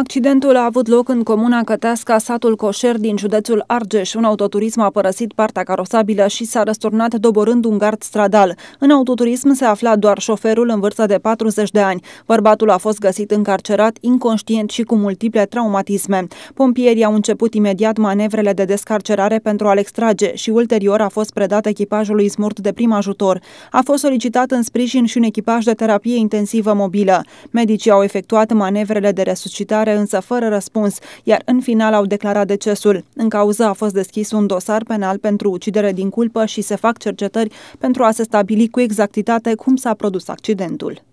Accidentul a avut loc în comuna Cătească, satul Coșer din județul Argeș. Un autoturism a părăsit partea carosabilă și s-a răsturnat doborând un gard stradal. În autoturism se afla doar șoferul în vârstă de 40 de ani. Bărbatul a fost găsit încarcerat, inconștient și cu multiple traumatisme. Pompierii au început imediat manevrele de descarcerare pentru a-l extrage și ulterior a fost predat echipajului smurt de prim ajutor. A fost solicitat în sprijin și un echipaj de terapie intensivă mobilă. Medicii au efectuat manevrele de resuscitare întrebare, însă fără răspuns, iar în final au declarat decesul. În cauză a fost deschis un dosar penal pentru ucidere din culpă și se fac cercetări pentru a se stabili cu exactitate cum s-a produs accidentul.